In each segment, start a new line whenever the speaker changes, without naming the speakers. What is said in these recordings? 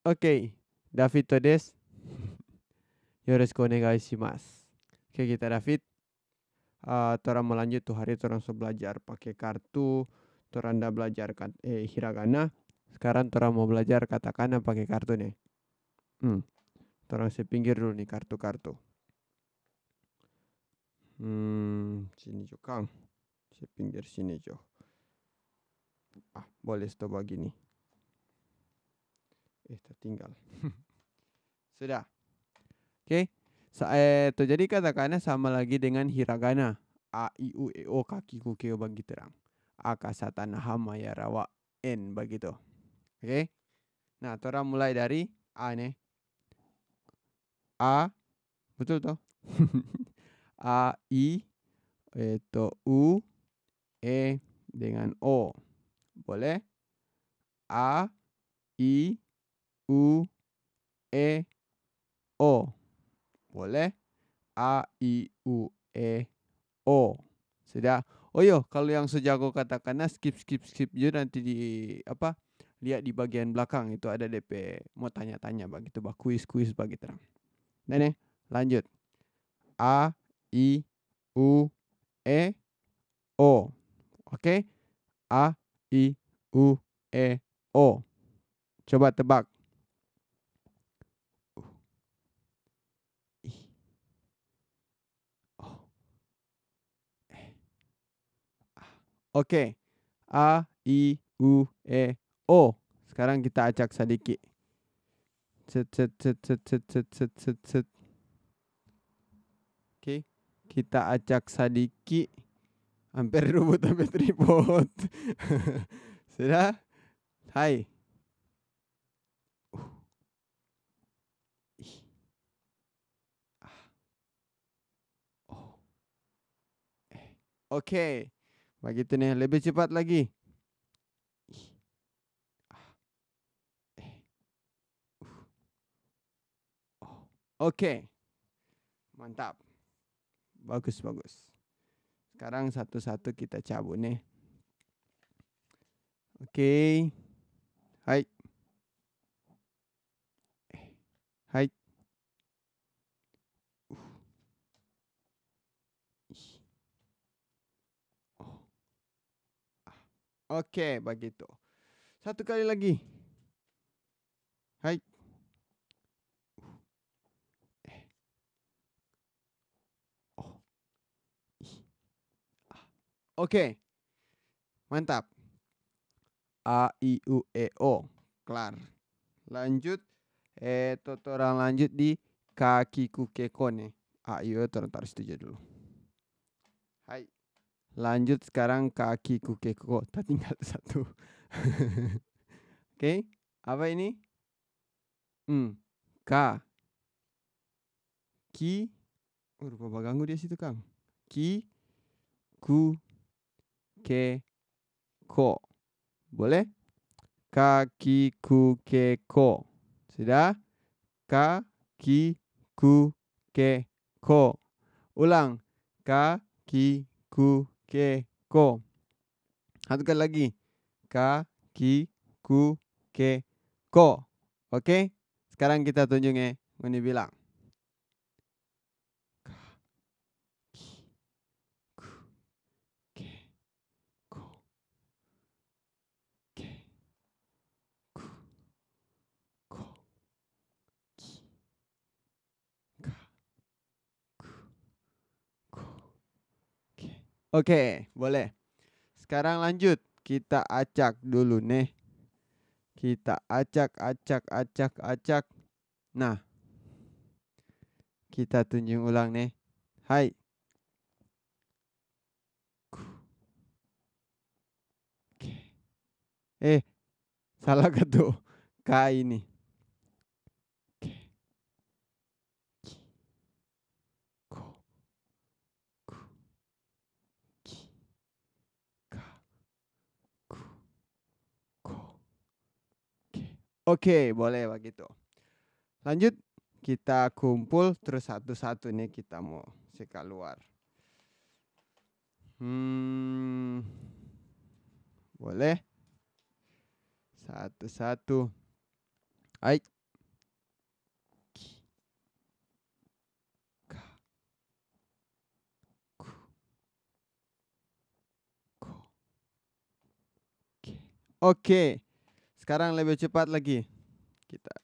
Oke, David ダフィットですよろしくお願いします Oke kita David uh, Torang melanjut tuh hari Torang so belajar pakai kartu Torang dah belajar kat, eh, hiragana Sekarang Torang mau belajar katakana pakai kartu nih hmm. Torang sepinggir dulu nih kartu-kartu Hmm, sini juga. Saya pinggir sini jo. Ah, boleh stop begini eh tinggal. Sudah. Oke. Okay. So, eh, to, jadi katakana sama lagi dengan hiragana. A, I, U, E, O, kaki, ku kukeo bagi terang. Akasatan hama ya rawa N begitu. Oke. Okay. Nah, tora mulai dari A nih. A, betul toh? A, I, itu e, U, E dengan O. Boleh? A, I, U E O. Boleh? A I U E O. Sudah. Oh yo, iya. kalau yang sejago katakannya skip skip skip je nanti di apa? Lihat di bagian belakang itu ada DP mau tanya-tanya begitu bah kuis kuis bagi terang. Nene, nah, lanjut. A I U E O. Oke? Okay? A I U E O. Coba tebak Oke. A, I, U, E, O. Sekarang kita acak sedikit. Cet, cet, cet, cet, cet, cet, cet, cet, cet. Oke. Kita acak sedikit. Hampir rubut hampir tripod. Sudah? Hai. Uh. Ah. Oh. Eh. Okay. Bagi tu ni lebih cepat lagi. Okey. Mantap. Bagus bagus. Sekarang satu-satu kita cabut ni. Okey. Hai. Oke begitu. Satu kali lagi. Hai. Eh. Oh. Ah. Oke. Oh. Mantap. A I U E O. Klar. Lanjut eh tutorial lanjut di kakiku kekone. A I U E O. situ aja dulu. Hai. Lanjut sekarang kaki kuke tak tinggal satu. Oke, okay. apa ini? Hmm, K. Ki. Oh, rupa ganggu dia situ, Kang. Ki. Ku. Ke. Ko. Boleh? Kaki ku ke ko. Sudah? Kaki ku ke ko. Ulang. Kaki ku ke, ko. Satu kali lagi. Ka, ki, ku, ke, ko. Oke? Okay? Sekarang kita tunjungi Uni ya, bilang. Oke, boleh. Sekarang lanjut. Kita acak dulu nih. Kita acak, acak, acak, acak. Nah, kita tunjung ulang nih. Hai. Eh, salah ketuk K ini. Oke, boleh begitu. Lanjut, kita kumpul terus satu-satu nih kita mau sikat luar. Hmm, boleh. Satu-satu. Aik. Oke. Okay. Sekarang lebih cepat lagi. Kita.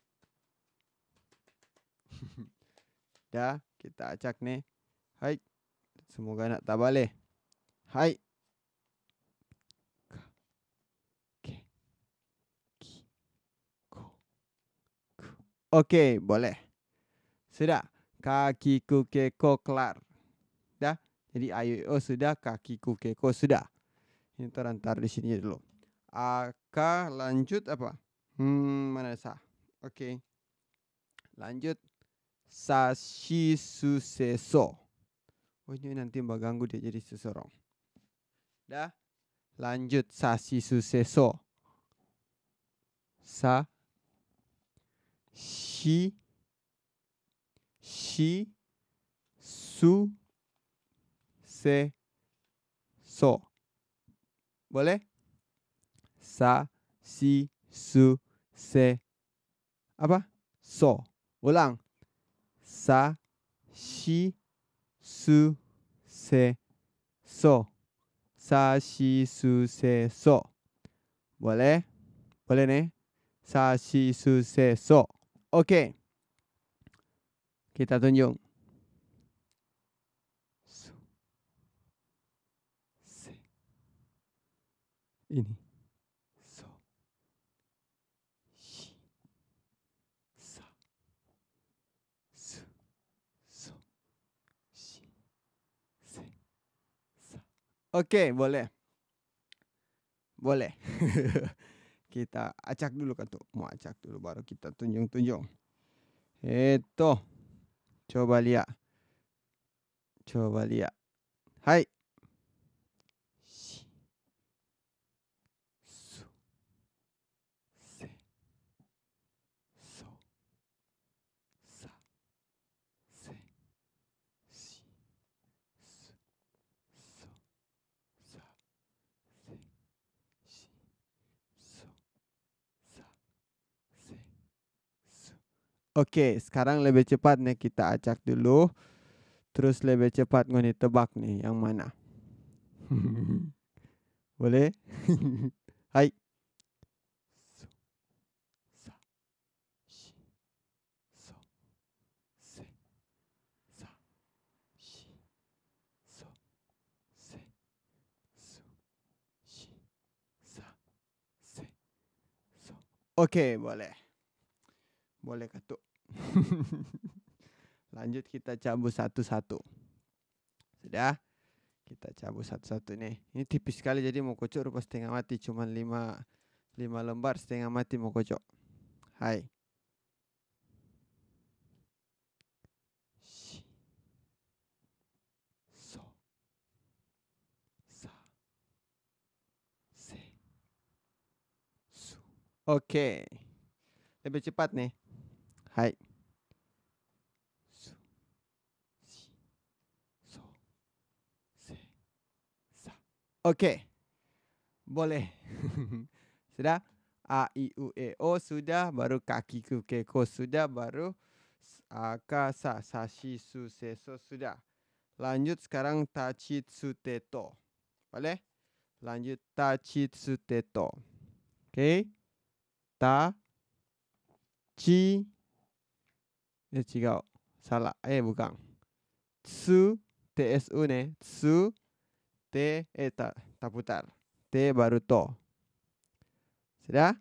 Dah, kita acak nih. Hai. Semoga nak tak balik. Hai. oke boleh. Sudah. Kakiku keko kelar. Dah. Jadi ayo oh sudah, kakiku keko sudah. Ini terantar di sini dulu. Aka lanjut apa? Hmm, mana sa? Oke. Okay. Lanjut. Sashi suseso. Oh ini nanti mbak ganggu dia jadi seseorang. Dah. Lanjut. Sashi suseso. Sa. Shi. Shi. Su. Se. So. Boleh? sa, si, su, se. Apa? So. Ulang. Sa, si, su, se, so. Sa, si, su, se, so. Boleh? Boleh nih? Sa, si, su, se, so. Oke. Okay. Kita tunjuk. ini Oke, boleh. Boleh. kita acak dulu kan tuh. Mau acak dulu baru kita tunjung-tunjung. Itu. Coba lihat. Coba lihat. Hai. Oke, sekarang lebih cepat nih kita acak dulu. Terus lebih cepat nih tebak nih yang mana. Boleh? Hai. Oke, okay, boleh. Boleh katuk. Lanjut kita cabut satu-satu. Sudah? Kita cabut satu-satu ini, Ini tipis sekali jadi mau kocok rupa setengah mati. cuma lima lima lembar setengah mati mau kocok. Hai. Oke. Okay. Lebih cepat nih. Hai. Okey. Boleh. sudah? A, I, U, E, O. Sudah. Baru kaki ku ke ko. Sudah. Baru. Aka, sa, sa, shi, su, se, so. Sudah. Lanjut sekarang. Ta, chi, tsu, te, to. Boleh? Lanjut. Ta, chi, tsu, te, to. Okey. Ta, chi. Eh, cikau. Salah. Eh, bukan. Tsu, T, S, U, ne. Tsu. Tsu te eh tak, tak putar te baru to sudah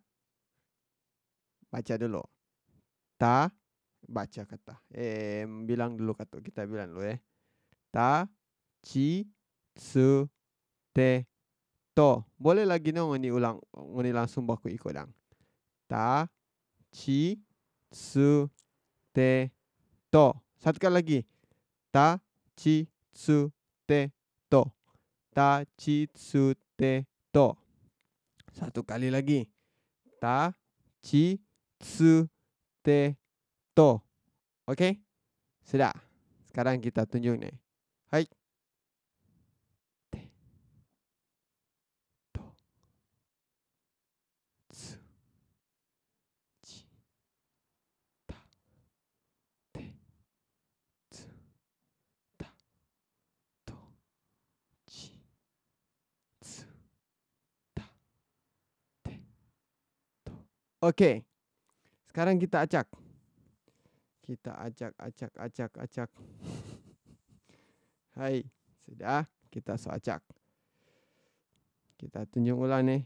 baca dulu ta baca kata eh bilang dulu kata kita bilang dulu eh ta ci, su te to boleh lagi nong ni ulang ngoni langsung baku ikut dang ta ci, su te to satu kali lagi ta ci, su te to ta chi tsu te to. Satu kali lagi. Ta chi tsu te to. Okey? Sudah. Sekarang kita tunjuk ni. Hai. Hai. Oke. Sekarang kita acak. Kita acak, acak, acak, acak. Hai, sudah kita so acak. Kita tunjuk ulang nih.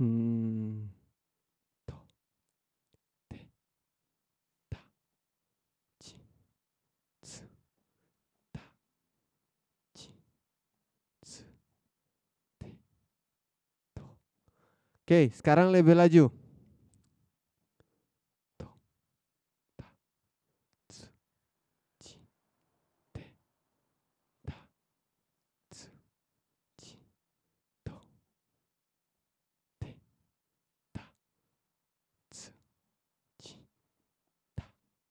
Hmm. Oke, sekarang lebih laju.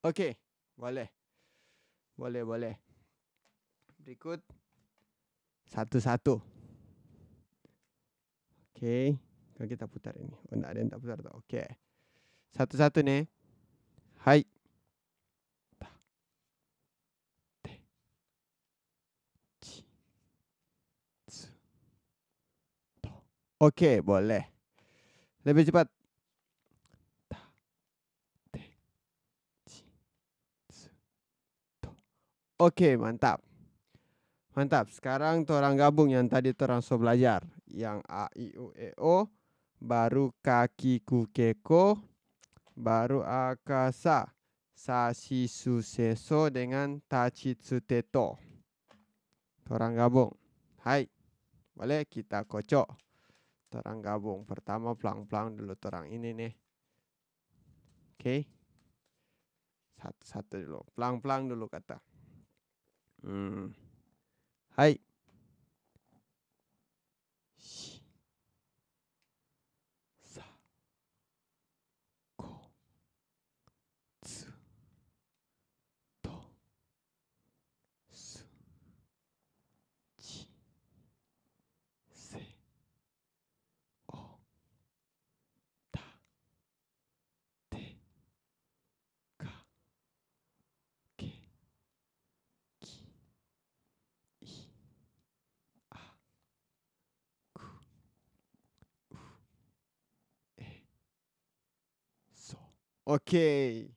Oke, okay, boleh. Boleh, boleh. Berikut satu-satu. Oke. Okay. Kalau kita putar ni. Oh, nak ada yang tak putar tak? Okey. Satu-satu ni. Hai. Okey, boleh. Lebih cepat. Okey, mantap. Mantap. Sekarang tu orang gabung yang tadi tu orang so belajar yang A I U E, o. baru kakiku keko, baru akasa, sashi suseso dengan tachitsu teto. Torang gabung. Hai, boleh kita kocok. Torang gabung. Pertama pelang-pelang dulu torang ini nih. Oke. Okay. Satu-satu dulu. Pelang-pelang dulu kata. Hmm. Hai. Okey.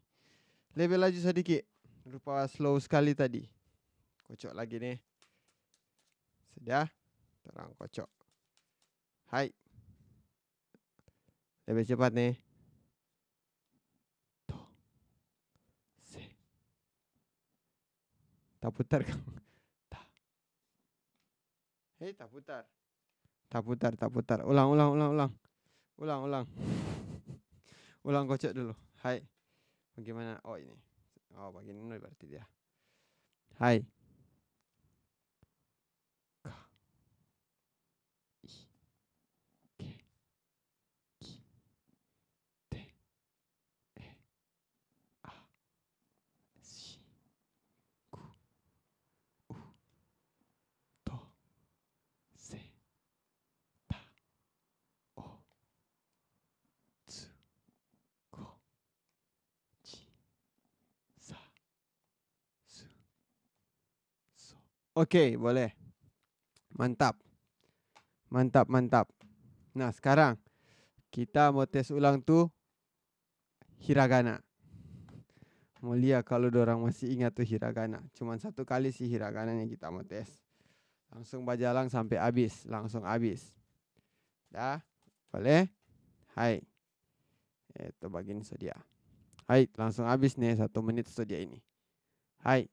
level laju sedikit. Rupa slow sekali tadi. Kocok lagi nih. Sedah, Terang kocok. Hai. Lebih cepat nih. To. Se. Tak putar kau. Tak. Hei, tak putar. Tak putar, tak putar. Ulang, ulang, ulang, ulang. Ulang, ulang. Ulang kocok dulu. Hai. Bagaimana? Oh ini. Oh bagaimana ini berarti dia. Hai. Oke, boleh. Mantap. Mantap, mantap. Nah, sekarang kita mau tes ulang tu hiragana. Mulia kalau orang masih ingat tu hiragana. Cuman satu kali si yang kita mau tes. Langsung bajalang sampai habis, langsung habis. Dah, boleh? Hai. Itu eh, bagian sedia. Hai, langsung habis nih satu menit sedia ini. Hai.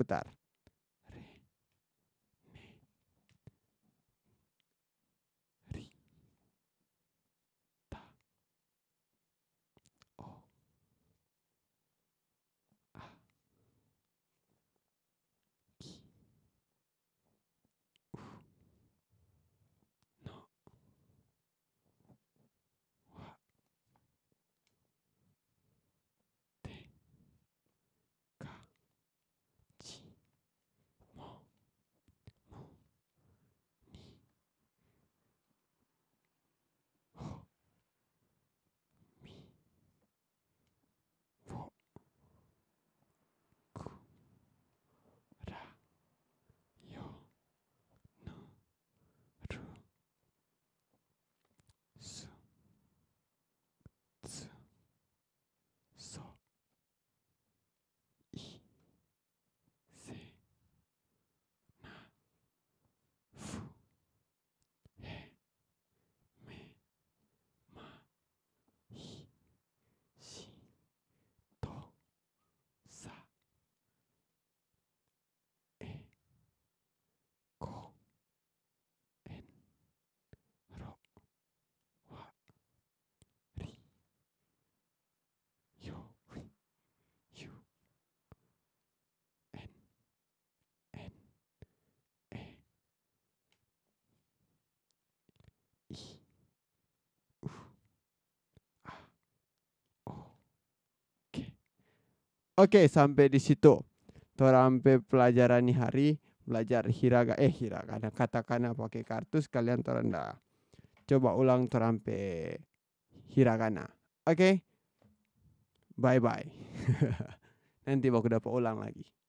with that. Oke, sampai di situ. torampe sampai pelajaran ini hari belajar hiraga eh hiragana katakana pakai kartu sekalian terendah. Coba ulang torampe hiragana. Oke. Bye bye. Nanti aku dapat ulang lagi.